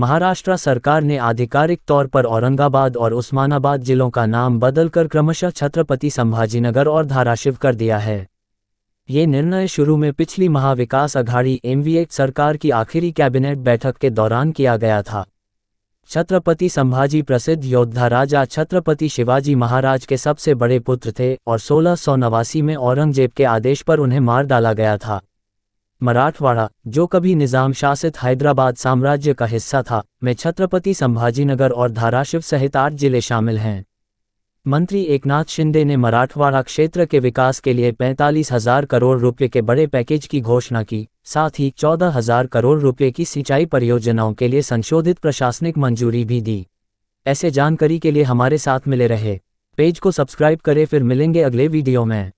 महाराष्ट्र सरकार ने आधिकारिक तौर पर औरंगाबाद और उस्मानाबाद जिलों का नाम बदलकर क्रमशः छत्रपति संभाजीनगर और धाराशिव कर दिया है ये निर्णय शुरू में पिछली महाविकास अघाड़ी एम सरकार की आखिरी कैबिनेट बैठक के दौरान किया गया था छत्रपति संभाजी प्रसिद्ध योद्धा राजा छत्रपति शिवाजी महाराज के सबसे बड़े पुत्र थे और सोलह में औरंगजेब के आदेश पर उन्हें मार डाला गया था मराठवाड़ा जो कभी निजाम शासित हैदराबाद साम्राज्य का हिस्सा था में छत्रपति संभाजीनगर और धाराशिव सहित आठ जिले शामिल हैं मंत्री एकनाथ शिंदे ने मराठवाड़ा क्षेत्र के विकास के लिए पैंतालीस हजार करोड़ रुपये के बड़े पैकेज की घोषणा की साथ ही चौदह हजार करोड़ रुपये की सिंचाई परियोजनाओं के लिए संशोधित प्रशासनिक मंजूरी भी दी ऐसे जानकारी के लिए हमारे साथ मिले रहे पेज को सब्सक्राइब करें फिर मिलेंगे अगले वीडियो में